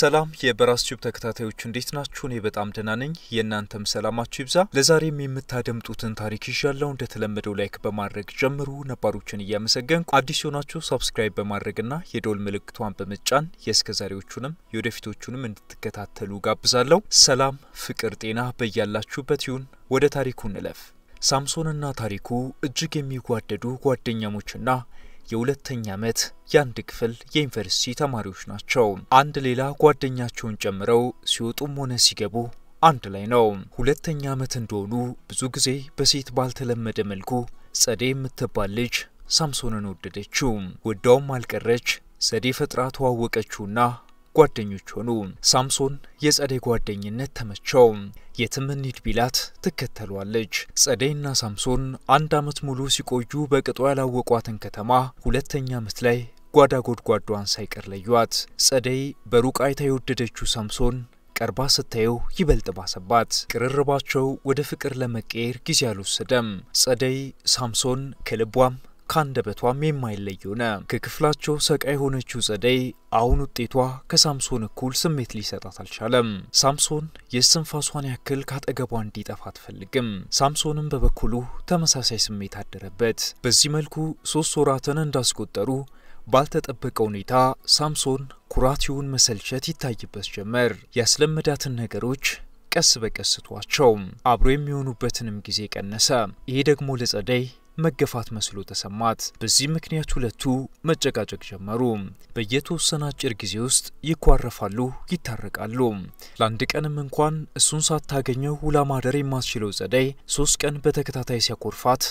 ሰላም የበራስ ቲዩብ ተከታታዮች እንዴት ናችሁ? እኔ በጣም ደህና ነኝ። የእናንተም ሰላማችሁ ይብዛ። ለዛሬም የምታደምጡትን ታሪክ ይዣለሁ። እንደተለመደው ላይክ በማድረግ ጀምሩ። ነባሮችን እያመሰገንኩ አዲስ የሆናችሁ ሰብስክራይብ በማድረግና የዶል ምልክቷን በመጫን የእስከ ዛሬዎቹንም የወደፊቶቹንም እንድትከታተሉ ጋብዛለሁ። ሰላም፣ ፍቅር፣ ጤና በያላችሁበት ይሁን። ወደ ታሪኩ እንለፍ። ሳምሶንና ታሪኩ እጅግ የሚጓደዱ ጓደኛሞችና የሁለተኛ ዓመት የአንድ ክፍል የዩኒቨርሲቲ ተማሪዎች ናቸው። አንድ ሌላ ጓደኛቸውን ጨምረው ሲወጡም ሆነ ሲገቡ አንድ ላይ ነው። ሁለተኛ ዓመት እንደሆኑ ብዙ ጊዜ በሴት ባልተለመደ መልኩ ጸዴ የምትባል ልጅ ሳምሶንን ወደደችው። ወዳውም አልቀረች። ዘዴ ፈጥራ ተዋወቀችውና ጓደኞች ሆኑ። ሳምሶን የጸደይ ጓደኝነት ተመቸው። የትም እንሂድ ቢላት ትከተሏለች። ጸደይና ሳምሶን አንድ ዓመት ሙሉ ሲቆዩ በቅጦ ያላወቋትን ከተማ ሁለተኛ ዓመት ላይ ጓዳ ጎድጓዷን ሳይቀር ለዩዋት። ጸደይ በሩቅ አይታ የወደደችው ሳምሶን ቀርባ ስታየው ይበልጥ ባሰባት። ቅርርባቸው ወደ ፍቅር ለመቀየር ጊዜ አልወሰደም። ጸደይ ሳምሶን ከልቧም ከአንደበቷም የማይለየው ነው። ከክፍላቸው ሰቃይ የሆነችው ጸደይ አሁን ውጤቷ ከሳምሶን እኩል ስሜት ሊሰጣት አልቻለም። ሳምሶን የስንፋሷን ያክል ካጠገቧ እንዲጠፋ አትፈልግም። ሳምሶንም በበኩሉ ተመሳሳይ ስሜት አደረበት። በዚህ መልኩ ሶስት ወራትን እንዳስቆጠሩ ባልተጠበቀ ሁኔታ ሳምሶን ኩራቲውን መሰልቸት ይታይበት ጀመር። ያስለመዳትን ነገሮች ቀስ በቀስ አብሮ የሚሆኑበትንም ጊዜ ቀነሰ። ይሄ ደግሞ ለጸደይ መገፋት መስሎ ተሰማት። በዚህ ምክንያት ሁለቱ መጨቃጨቅ ጀመሩ። በየተወሰነ አጭር ጊዜ ውስጥ ይኳረፋሉ፣ ይታረቃሉ። ለአንድ ቀንም እንኳን እሱን ሳታገኘው ውላ ማደር የማትችለው ጸደይ ሶስት ቀን በተከታታይ ሲያኮርፋት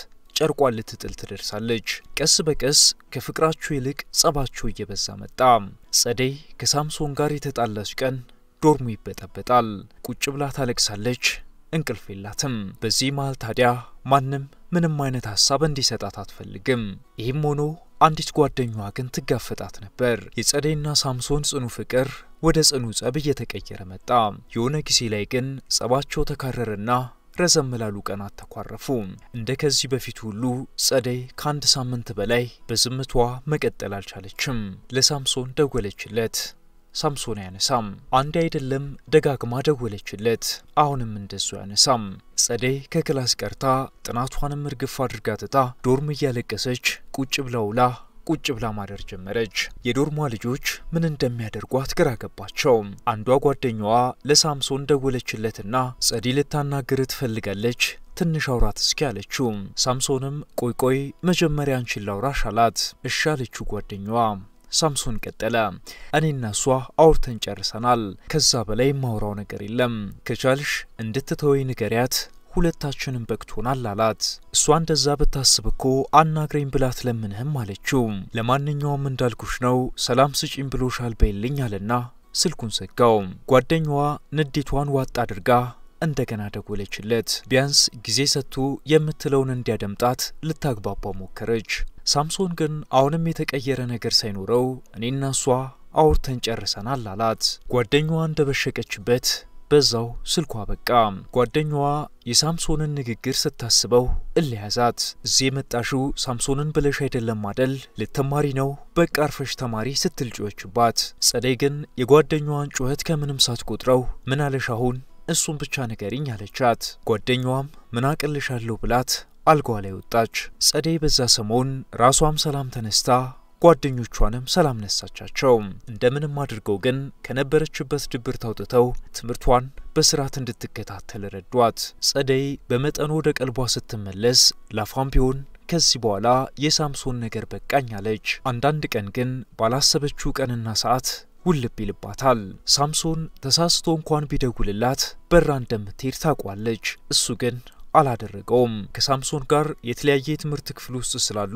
ጨርቋን ልትጥል ትደርሳለች። ቀስ በቀስ ከፍቅራቸው ይልቅ ጸባቸው እየበዛ መጣ። ጸደይ ከሳምሶን ጋር የተጣላች ቀን ዶርሙ ይበጠበጣል። ቁጭ ብላ ታለቅሳለች። እንቅልፍ የላትም። በዚህ መሃል ታዲያ ማንም ምንም አይነት ሀሳብ እንዲሰጣት አትፈልግም። ይህም ሆኖ አንዲት ጓደኛዋ ግን ትጋፈጣት ነበር። የጸደይና ሳምሶን ጽኑ ፍቅር ወደ ጽኑ ጸብ እየተቀየረ መጣ። የሆነ ጊዜ ላይ ግን ጸባቸው ተካረረና ረዘም ላሉ ቀናት ተኳረፉ። እንደ ከዚህ በፊት ሁሉ ጸደይ ከአንድ ሳምንት በላይ በዝምቷ መቀጠል አልቻለችም። ለሳምሶን ደወለችለት። ሳምሶን አያነሳም። አንድ አይደለም ደጋግማ ደወለችለት፣ አሁንም እንደሱ አያነሳም። ጸደይ ከክላስ ቀርታ ጥናቷንም እርግፍ አድርጋ ትታ ዶርም እያለቀሰች ቁጭ ብላ ውላ ቁጭ ብላ ማደር ጀመረች። የዶርሟ ልጆች ምን እንደሚያደርጓት ግራ ገባቸው። አንዷ ጓደኛዋ ለሳምሶን ደወለችለትና ጸዲ ልታናግር ትፈልጋለች ትንሽ አውራት እስኪ አለችው። ሳምሶንም ቆይ ቆይ መጀመሪያ አንቺን ላውራሽ አላት። እሺ አለችው ጓደኛዋ። ሳምሶን ቀጠለ። እኔና እሷ አውርተን ጨርሰናል። ከዛ በላይ ማውራው ነገር የለም። ከቻልሽ እንድትተወይ ንገሪያት ሁለታችንም በቅቶናል አላት። እሷ እንደዛ ብታስብ እኮ አናግረኝ ብላ ትለምንህም አለችው። ለማንኛውም እንዳልኩሽ ነው ሰላም ስጪኝ ብሎሻል በይልኝ አለና ስልኩን ዘጋው። ጓደኛዋ ንዴቷን ዋጥ አድርጋ እንደገና ደወለችለት። ቢያንስ ጊዜ ሰጥቶ የምትለውን እንዲያደምጣት ልታግባቧ ሞከረች። ሳምሶን ግን አሁንም የተቀየረ ነገር ሳይኖረው እኔና እሷ አውርተን ጨርሰናል አላት። ጓደኛዋ እንደበሸቀችበት በዛው ስልኳ በቃ። ጓደኛዋ የሳምሶንን ንግግር ስታስበው እለያዛት። እዚህ የመጣሽው ሳምሶንን ብለሽ አይደለም አደል? ልትማሪ ነው? በቃ አርፈሽ ተማሪ ስትል ጮኸችባት። ጸደይ ግን የጓደኛዋን ጩኸት ከምንም ሳትቆጥረው ምን አለሽ አሁን? እሱን ብቻ ንገሪኝ አለቻት። ጓደኛዋም ምን አቅልሻለሁ ብላት አልጓ ላይ ወጣች። ጸደይ በዛ ሰሞን ራሷም ሰላም ተነስታ ጓደኞቿንም ሰላም ነሳቻቸው። እንደምንም አድርገው ግን ከነበረችበት ድብር ታውጥተው ትምህርቷን በስርዓት እንድትከታተል ረዷት። ጸደይ በመጠኑ ወደ ቀልቧ ስትመለስ ላፋም ቢሆን ከዚህ በኋላ የሳምሶን ነገር በቃኝ አለች። አንዳንድ ቀን ግን ባላሰበችው ቀንና ሰዓት ውልብ ይልባታል። ሳምሶን ተሳስቶ እንኳን ቢደውልላት በራ እንደምትሄድ ታውቋለች። እሱ ግን አላደረገውም። ከሳምሶን ጋር የተለያየ የትምህርት ክፍል ውስጥ ስላሉ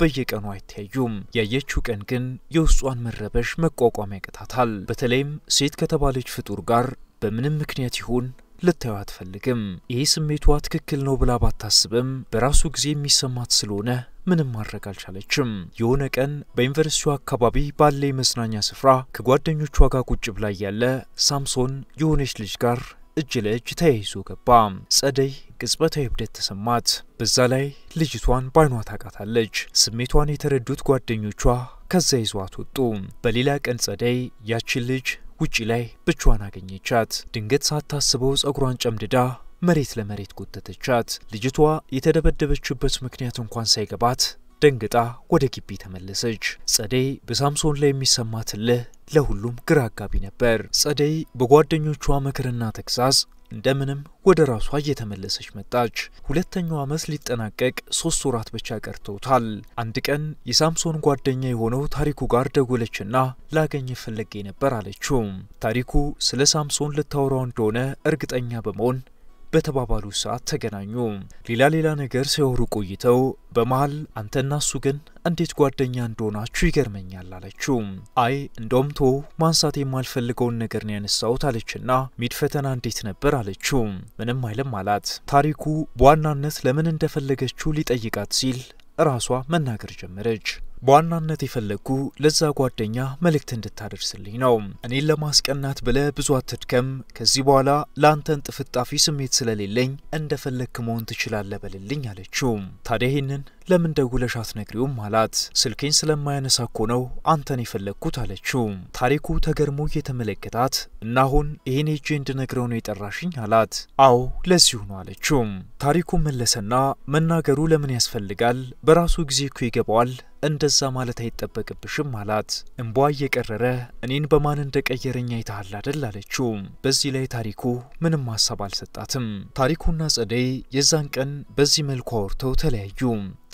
በየቀኑ አይተያዩም። ያየችው ቀን ግን የውስጧን መረበሽ መቋቋም ያቅታታል። በተለይም ሴት ከተባለች ፍጡር ጋር በምንም ምክንያት ይሁን ልታዩ አትፈልግም። ይህ ስሜቷ ትክክል ነው ብላ ባታስብም በራሱ ጊዜ የሚሰማት ስለሆነ ምንም ማድረግ አልቻለችም። የሆነ ቀን በዩኒቨርሲቲው አካባቢ ባለ የመዝናኛ ስፍራ ከጓደኞቿ ጋር ቁጭ ብላ እያለ ሳምሶን የሆነች ልጅ ጋር እጅ ለእጅ ተያይዞ ገባ። ጸደይ ቅጽበታዊ እብደት ተሰማት። በዛ ላይ ልጅቷን ባይኗ ታውቃታለች። ስሜቷን የተረዱት ጓደኞቿ ከዛ ይዟት ወጡ። በሌላ ቀን ጸደይ ያችን ልጅ ውጪ ላይ ብቻዋን አገኘቻት። ድንገት ሳታስበው ጸጉሯን ጨምድዳ መሬት ለመሬት ጎተተቻት። ልጅቷ የተደበደበችበት ምክንያት እንኳን ሳይገባት ደንግጣ ወደ ግቢ ተመለሰች። ጸደይ በሳምሶን ላይ የሚሰማት እልህ ለሁሉም ግራ አጋቢ ነበር። ጸደይ በጓደኞቿ ምክርና ተግሳጽ እንደምንም ወደ ራሷ እየተመለሰች መጣች። ሁለተኛው ዓመት ሊጠናቀቅ ሶስት ወራት ብቻ ቀርተውታል። አንድ ቀን የሳምሶን ጓደኛ የሆነው ታሪኩ ጋር ደወለችና ላገኝ ፈለጌ ነበር አለችው። ታሪኩ ስለ ሳምሶን ልታወራው እንደሆነ እርግጠኛ በመሆን በተባባሉ ሰዓት ተገናኙ። ሌላ ሌላ ነገር ሲያወሩ ቆይተው በመሀል አንተና እሱ ግን እንዴት ጓደኛ እንደሆናችሁ ይገርመኛል አለችው። አይ እንደውም ቶ ማንሳት የማልፈልገውን ነገር ነው ያነሳሁት አለችና ሚድ ፈተና እንዴት ነበር አለችው። ምንም አይልም አላት። ታሪኩ በዋናነት ለምን እንደፈለገችው ሊጠይቃት ሲል ራሷ መናገር ጀመረች። በዋናነት የፈለግኩ ለዛ ጓደኛ መልእክት እንድታደርስልኝ ነው። እኔን ለማስቀናት ብለ ብዙ አትድከም። ከዚህ በኋላ ለአንተን ጥፍጣፊ ስሜት ስለሌለኝ እንደፈለግክ መሆን ትችላለ በልልኝ አለችው። ታዲያ ይህንን ለምን ደውለሽ አትነግሪውም አላት። ስልኬን ስለማያነሳ እኮ ነው አንተን የፈለግኩት አለችው። ታሪኩ ተገርሞ እየተመለከታት እና አሁን ይሄን ሄጄ እንድነግረው ነው የጠራሽኝ አላት። አዎ ለዚሁ ነው አለችው። ታሪኩ መለሰና መናገሩ ለምን ያስፈልጋል? በራሱ ጊዜ እኮ ይገባዋል እንደዛ ማለት አይጠበቅብሽም አላት። እንቧ እየቀረረ እኔን በማን እንደቀየረኝ አይተሃል አደል አለችው። በዚህ ላይ ታሪኩ ምንም ሀሳብ አልሰጣትም። ታሪኩና ጸደይ የዛን ቀን በዚህ መልኩ አውርተው ተለያዩ።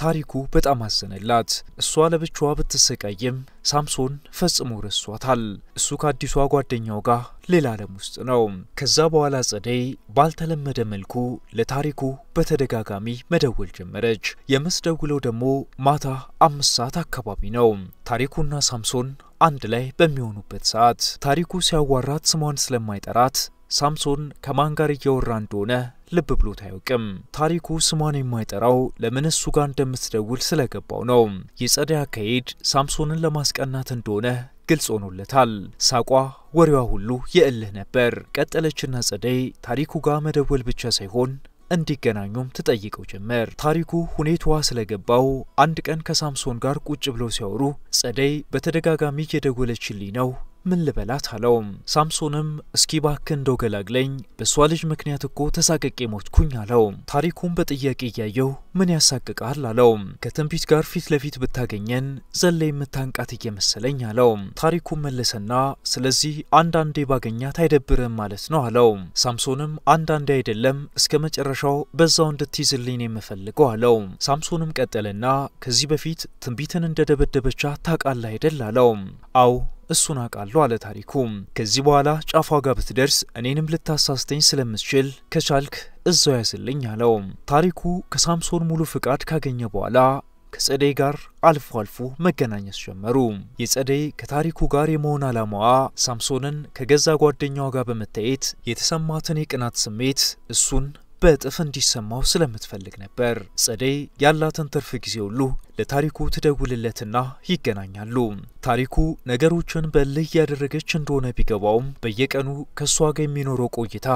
ታሪኩ በጣም አዘነላት። እሷ ለብቻዋ ብትሰቃይም ሳምሶን ፈጽሞ ረሷታል። እሱ ከአዲሷ ጓደኛው ጋር ሌላ ዓለም ውስጥ ነው። ከዛ በኋላ ጸደይ ባልተለመደ መልኩ ለታሪኩ በተደጋጋሚ መደወል ጀመረች። የምትደውለው ደግሞ ማታ አምስት ሰዓት አካባቢ ነው። ታሪኩና ሳምሶን አንድ ላይ በሚሆኑበት ሰዓት ታሪኩ ሲያዋራት ስሟን ስለማይጠራት ሳምሶን ከማን ጋር እያወራ እንደሆነ ልብ ብሎት አያውቅም። ታሪኩ ስሟን የማይጠራው ለምን እሱ ጋር እንደምትደውል ስለገባው ነው። የጸደይ አካሄድ ሳምሶንን ለማስቀናት እንደሆነ ግልጽ ሆኖለታል። ሳቋ፣ ወሬዋ ሁሉ የእልህ ነበር። ቀጠለችና ጸደይ ታሪኩ ጋር መደወል ብቻ ሳይሆን እንዲገናኙም ትጠይቀው ጀመር። ታሪኩ ሁኔታዋ ስለገባው አንድ ቀን ከሳምሶን ጋር ቁጭ ብለው ሲያወሩ ጸደይ በተደጋጋሚ እየደወለችልኝ ነው ምን ልበላት አለው። ሳምሶንም እስኪ ባክ እንደው ገላግለኝ፣ በእሷ ልጅ ምክንያት እኮ ተሳቀቄ ሞትኩኝ አለው። ታሪኩን በጥያቄ እያየው ምን ያሳቅቃል አለው። ከትንቢት ጋር ፊት ለፊት ብታገኘን ዘለ የምታንቃት እየመሰለኝ አለው። ታሪኩን መለሰና ስለዚህ አንዳንዴ ባገኛት አይደብርም ማለት ነው አለው። ሳምሶንም አንዳንዴ አይደለም እስከ መጨረሻው በዛው እንድትይዝልኝ የምፈልገው አለው። ሳምሶንም ቀጠለና ከዚህ በፊት ትንቢትን እንደደበደበቻ ታውቃለህ አይደል አለው። አው እሱን አውቃለሁ አለ ታሪኩ። ከዚህ በኋላ ጫፏ ጋር ብትደርስ እኔንም ልታሳስተኝ ስለምትችል ከቻልክ እዛው ያዝልኝ አለው። ታሪኩ ከሳምሶን ሙሉ ፍቃድ ካገኘ በኋላ ከጸደይ ጋር አልፎ አልፎ መገናኘት ጀመሩ። የጸደይ ከታሪኩ ጋር የመሆን ዓላማዋ ሳምሶንን ከገዛ ጓደኛዋ ጋር በመታየት የተሰማትን የቅናት ስሜት እሱን በእጥፍ እንዲሰማው ስለምትፈልግ ነበር። ጸደይ ያላትን ትርፍ ጊዜ ሁሉ ለታሪኩ ትደውልለትና ይገናኛሉ። ታሪኩ ነገሮችን በልህ እያደረገች እንደሆነ ቢገባውም በየቀኑ ከእሷ ጋር የሚኖረው ቆይታ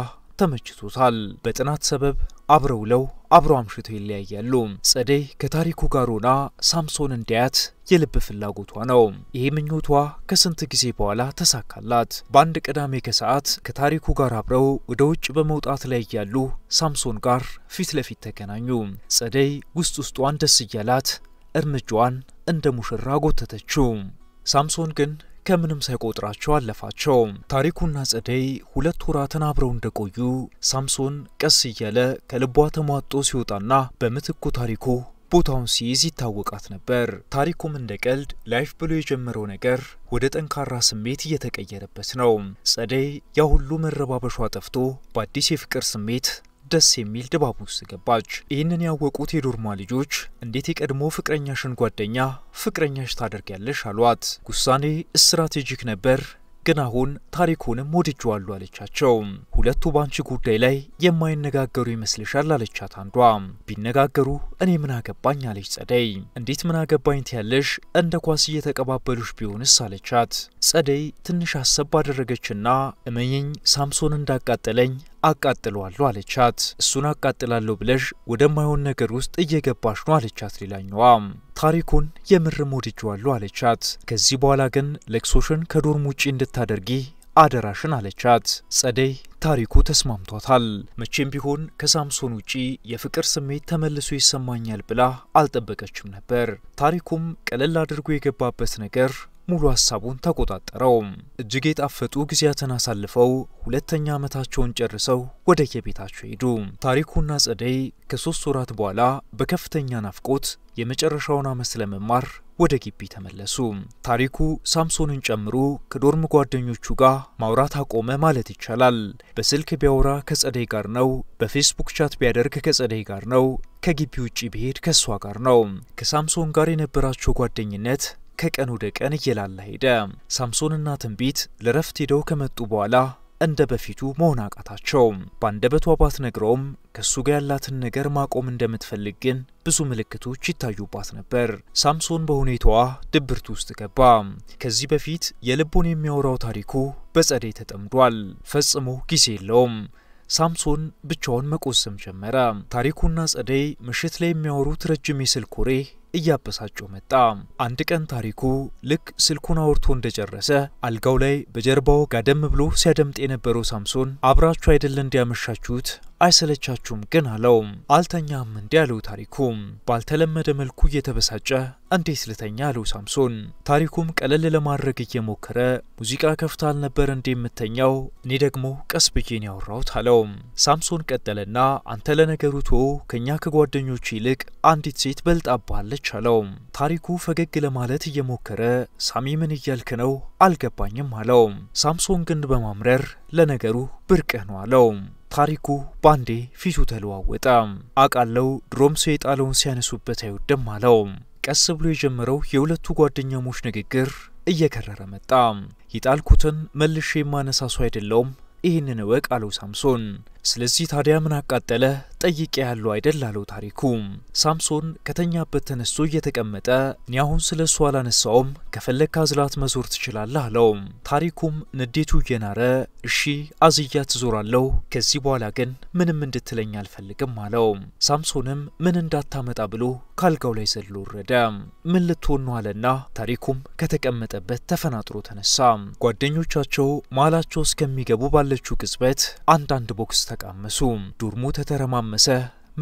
ተመችቶታል። በጥናት ሰበብ አብረው ውለው አብረዋም አምሽተው ይለያያሉ። ጸደይ ከታሪኩ ጋር ሆና ሳምሶን እንዲያት የልብ ፍላጎቷ ነው። ይህ ምኞቷ ከስንት ጊዜ በኋላ ተሳካላት። በአንድ ቅዳሜ ከሰዓት ከታሪኩ ጋር አብረው ወደ ውጭ በመውጣት ላይ እያሉ ሳምሶን ጋር ፊት ለፊት ተገናኙ። ጸደይ ውስጥ ውስጧን ደስ እያላት እርምጃዋን እንደ ሙሽራ ጎተተችው። ሳምሶን ግን ከምንም ሳይቆጥራቸው አለፋቸው። ታሪኩና ጸደይ ሁለት ወራትን አብረው እንደቆዩ ሳምሶን ቀስ እያለ ከልቧ ተሟጦ ሲወጣና በምትኩ ታሪኩ ቦታውን ሲይዝ ይታወቃት ነበር። ታሪኩም እንደ ቀልድ ላይፍ ብሎ የጀመረው ነገር ወደ ጠንካራ ስሜት እየተቀየረበት ነው። ጸደይ ያ ሁሉ መረባበሿ ጠፍቶ በአዲስ የፍቅር ስሜት ደስ የሚል ድባብ ውስጥ ገባች። ይህንን ያወቁት የዶርማ ልጆች እንዴት የቀድሞ ፍቅረኛሽን ጓደኛ ፍቅረኛሽ ታደርጊያለሽ አሏት። ውሳኔ ስትራቴጂክ ነበር ግን አሁን ታሪኩንም ወድጄዋለሁ አለቻቸው። ሁለቱ በአንቺ ጉዳይ ላይ የማይነጋገሩ ይመስልሻል አለቻት አንዷ። ቢነጋገሩ እኔ ምን አገባኝ አለች ጸደይ። እንዴት ምን አገባኝ ትያለሽ? እንደ ኳስ እየተቀባበሉሽ ቢሆንስ አለቻት ጸደይ። ትንሽ አሰብ አደረገችና እመኝኝ ሳምሶን እንዳቃጠለኝ አቃጥለዋለሁ አለቻት። እሱን አቃጥላለሁ ብለሽ ወደማይሆን ነገር ውስጥ እየገባሽ ነው አለቻት ሌላኛዋ። ታሪኩን የምርም ወድጄዋለሁ አለቻት። ከዚህ በኋላ ግን ለቅሶሽን ከዶርም ውጪ እንድታደርጊ አደራሽን አለቻት። ጸደይ ታሪኩ ተስማምቷታል። መቼም ቢሆን ከሳምሶን ውጪ የፍቅር ስሜት ተመልሶ ይሰማኛል ብላ አልጠበቀችም ነበር። ታሪኩም ቀለል አድርጎ የገባበት ነገር ሙሉ ሀሳቡን ተቆጣጠረው። እጅግ የጣፈጡ ጊዜያትን አሳልፈው ሁለተኛ ዓመታቸውን ጨርሰው ወደ የቤታቸው ሄዱ። ታሪኩና ጸደይ ከሶስት ወራት በኋላ በከፍተኛ ናፍቆት የመጨረሻውን ዓመት ለመማር ወደ ግቢ ተመለሱ። ታሪኩ ሳምሶንን ጨምሮ ከዶርም ጓደኞቹ ጋር ማውራት አቆመ ማለት ይቻላል። በስልክ ቢያወራ ከጸደይ ጋር ነው። በፌስቡክ ቻት ቢያደርግ ከጸደይ ጋር ነው። ከግቢ ውጭ ቢሄድ ከእሷ ጋር ነው። ከሳምሶን ጋር የነበራቸው ጓደኝነት ከቀን ወደ ቀን እየላላ ሄደ። ሳምሶንና ትንቢት ለረፍት ሄደው ከመጡ በኋላ እንደ በፊቱ መሆን አቃታቸው። በአንደበቷ ባትነግረውም ከእሱ ጋር ያላትን ነገር ማቆም እንደምትፈልግ ግን ብዙ ምልክቶች ይታዩባት ነበር። ሳምሶን በሁኔታዋ ድብርት ውስጥ ገባ። ከዚህ በፊት የልቡን የሚያወራው ታሪኩ በጸደይ ተጠምዷል። ፈጽሞ ጊዜ የለውም። ሳምሶን ብቻውን መቆሰም ጀመረ። ታሪኩና ጸደይ ምሽት ላይ የሚያወሩት ረጅም የስልክ ወሬ እያበሳጨው መጣ። አንድ ቀን ታሪኩ ልክ ስልኩን አውርቶ እንደጨረሰ አልጋው ላይ በጀርባው ጋደም ብሎ ሲያደምጥ የነበረው ሳምሶን አብራችሁ አይደለ እንዲያመሻችሁት አይሰለቻችሁም ግን አለው። አልተኛም እንዲ ያለው ታሪኩ። ባልተለመደ መልኩ እየተበሳጨ እንዴት ልተኛ አለው ሳምሶን። ታሪኩም ቀለል ለማድረግ እየሞከረ ሙዚቃ ከፍታ አልነበር እንዴ የምተኛው? እኔ ደግሞ ቀስ ብዬን ያወራሁት አለው። ሳምሶን ቀጠለና አንተ ለነገሩ ቶ ከእኛ ከጓደኞች ይልቅ አንዲት ሴት በልጣባለች አለው። ታሪኩ ፈገግ ለማለት እየሞከረ ሳሚ ምን እያልክ ነው አልገባኝም አለው። ሳምሶን ግን በማምረር ለነገሩ ብርቅህ ነው አለው። ታሪኩ ባንዴ ፊቱ ተለዋወጠ። አቃለው ድሮም ሰው የጣለውን ሲያነሱበት አይወድም አለው። ቀስ ብሎ የጀመረው የሁለቱ ጓደኛሞች ንግግር እየከረረ መጣ። የጣልኩትን መልሼ የማነሳሱ አይደለውም፣ ይህንን እወቅ አለው ሳምሶን። ስለዚህ ታዲያ ምን አቃጠለህ? ጠይቄ ያለው አይደል አለው ታሪኩ። ሳምሶን ከተኛበት ተነስቶ እየተቀመጠ እኔ አሁን ስለ እሱ አላነሳውም፣ ከፈለግ ካዝላት መዞር ትችላለህ አለው። ታሪኩም ንዴቱ እየናረ እሺ አዝያ ትዞራለሁ፣ ከዚህ በኋላ ግን ምንም እንድትለኝ አልፈልግም አለው። ሳምሶንም ምን እንዳታመጣ ብሎ ካልጋው ላይ ዘሎ ወረደ። ምን ልትሆኑ አለና ታሪኩም ከተቀመጠበት ተፈናጥሮ ተነሳ። ጓደኞቻቸው መሀላቸው እስከሚገቡ ባለችው ቅጽበት አንዳንድ ቦክስ ተቃመሱ። ዱርሙ ተተረማመ ተቀመሰ፣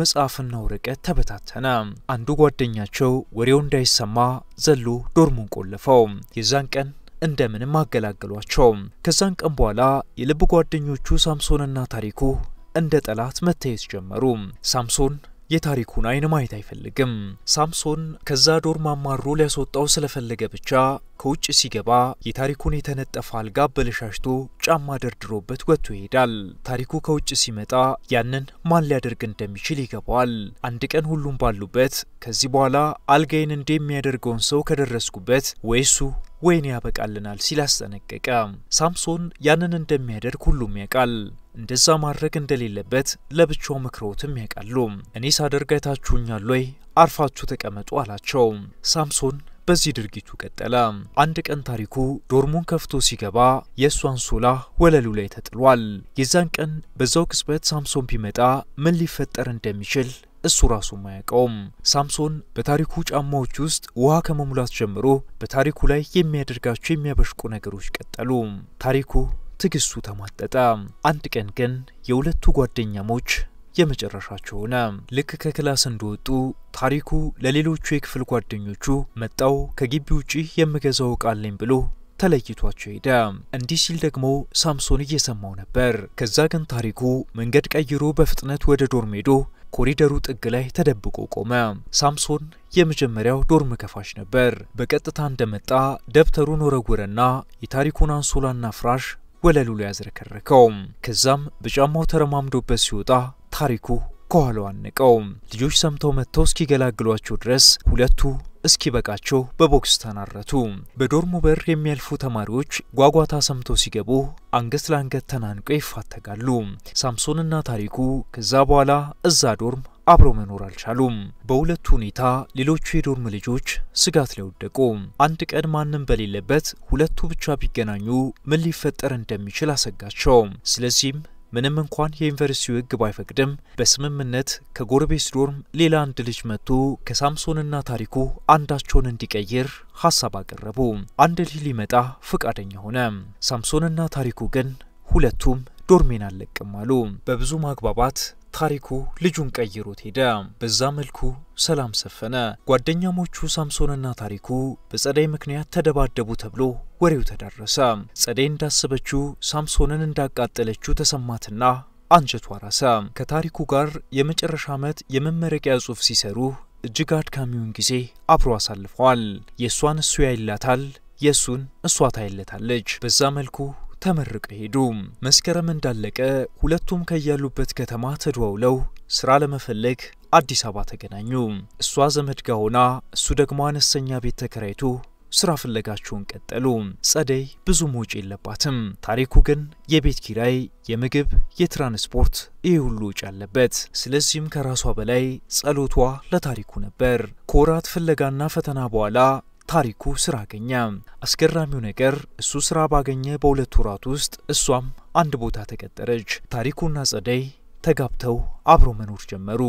መጽሐፍና ወረቀት ተበታተነ። አንዱ ጓደኛቸው ወሬው እንዳይሰማ ዘሎ ዶርሙን ቆለፈው። የዛን ቀን እንደምንም አገላገሏቸው። ከዛን ቀን በኋላ የልብ ጓደኞቹ ሳምሶንና ታሪኩ እንደ ጠላት መታየት ጀመሩ። ሳምሶን የታሪኩን አይን ማየት አይፈልግም። ሳምሶን ከዛ ዶርም አማሮ ሊያስወጣው ስለፈለገ ብቻ ከውጭ ሲገባ የታሪኩን የተነጠፈ አልጋ በለሻሽቶ ጫማ ደርድሮበት ወጥቶ ይሄዳል። ታሪኩ ከውጭ ሲመጣ ያንን ማን ሊያደርግ እንደሚችል ይገባዋል። አንድ ቀን ሁሉም ባሉበት ከዚህ በኋላ አልጋዬን እንደሚያደርገውን የሚያደርገውን ሰው ከደረስኩበት ወይሱ ወይኔ ያበቃልናል ሲል አስጠነቀቀ። ሳምሶን ያንን እንደሚያደርግ ሁሉም ያውቃል። እንደዛ ማድረግ እንደሌለበት ለብቻው መክረውትም ያውቃሉ። እኔ ሳደርግ አይታችሁኛል ወይ? አርፋችሁ ተቀመጡ አላቸው። ሳምሶን በዚህ ድርጊቱ ቀጠለ። አንድ ቀን ታሪኩ ዶርሙን ከፍቶ ሲገባ የእሱ አንሶላ ወለሉ ላይ ተጥሏል። የዛን ቀን በዛው ቅጽበት ሳምሶን ቢመጣ ምን ሊፈጠር እንደሚችል እሱ ራሱም አያውቀውም። ሳምሶን በታሪኩ ጫማዎች ውስጥ ውሃ ከመሙላት ጀምሮ በታሪኩ ላይ የሚያደርጋቸው የሚያበሽቁ ነገሮች ቀጠሉ። ታሪኩ ትግስቱ ተሟጠጠ። አንድ ቀን ግን የሁለቱ ጓደኛሞች የመጨረሻቸው ሆነ። ልክ ከክላስ እንደወጡ ታሪኩ ለሌሎቹ የክፍል ጓደኞቹ መጣው ከግቢ ውጪ የምገዛው ዕቃ አለኝ ብሎ ተለይቷቸው ሄደ። እንዲህ ሲል ደግሞ ሳምሶን እየሰማው ነበር። ከዛ ግን ታሪኩ መንገድ ቀይሮ በፍጥነት ወደ ዶርም ሄዶ ኮሪደሩ ጥግ ላይ ተደብቆ ቆመ። ሳምሶን የመጀመሪያው ዶርም ከፋሽ ነበር። በቀጥታ እንደመጣ ደብተሩን ወረወረና የታሪኩን አንሶላና ፍራሽ ወለሉ ላይ ያዝረከረከው። ከዛም በጫማው ተረማምዶበት ሲወጣ ታሪኩ ከኋላው አንቀውም። ልጆች ሰምተው መጥተው እስኪገላግሏቸው ድረስ ሁለቱ እስኪበቃቸው በቦክስ ተናረቱ። በዶርሙ በር የሚያልፉ ተማሪዎች ጓጓታ ሰምተው ሲገቡ አንገት ለአንገት ተናንቀው ይፋተጋሉ። ሳምሶንና ታሪኩ ከዛ በኋላ እዛ ዶርም አብረው መኖር አልቻሉም። በሁለቱ ሁኔታ ሌሎቹ የዶርም ልጆች ስጋት ላይ ወደቁ። አንድ ቀን ማንም በሌለበት ሁለቱ ብቻ ቢገናኙ ምን ሊፈጠር እንደሚችል አሰጋቸው። ስለዚህም ምንም እንኳን የዩኒቨርሲቲው ሕግ ባይፈቅድም በስምምነት ከጎረቤት ዶርም ሌላ አንድ ልጅ መጥቶ ከሳምሶንና ታሪኩ አንዳቸውን እንዲቀይር ሀሳብ አቀረቡ። አንድ ልጅ ሊመጣ ፈቃደኛ ሆነ። ሳምሶንና ታሪኩ ግን ሁለቱም ዶርሜን አልለቅም አሉ። በብዙ ማግባባት ታሪኩ ልጁን ቀይሮት ሄደ። በዛ መልኩ ሰላም ሰፈነ። ጓደኛሞቹ ሳምሶንና ታሪኩ በጸደይ ምክንያት ተደባደቡ ተብሎ ወሬው ተዳረሰ። ጸደይ እንዳሰበችው ሳምሶንን እንዳቃጠለችው ተሰማትና አንጀቷ ራሰ። ከታሪኩ ጋር የመጨረሻ ዓመት የመመረቂያ ጽሑፍ ሲሰሩ እጅግ አድካሚውን ጊዜ አብሮ አሳልፈዋል። የእሷን እሱ ያይላታል፣ የእሱን እሷ ታይለታለች። በዛ መልኩ ተመርቀው ሄዱ። መስከረም እንዳለቀ ሁለቱም ከያሉበት ከተማ ተደዋውለው ስራ ለመፈለግ አዲስ አበባ ተገናኙ። እሷ ዘመድ ጋ ሆና እሱ ደግሞ አነስተኛ ቤት ተከራይቶ ስራ ፍለጋቸውን ቀጠሉ። ጸደይ ብዙም ወጪ የለባትም። ታሪኩ ግን የቤት ኪራይ፣ የምግብ፣ የትራንስፖርት ይህ ሁሉ ውጭ አለበት። ስለዚህም ከራሷ በላይ ጸሎቷ ለታሪኩ ነበር። ከወራት ፍለጋና ፈተና በኋላ ታሪኩ ስራ አገኘ። አስገራሚው ነገር እሱ ስራ ባገኘ በሁለት ወራት ውስጥ እሷም አንድ ቦታ ተቀጠረች። ታሪኩና ጸደይ ተጋብተው አብሮ መኖር ጀመሩ።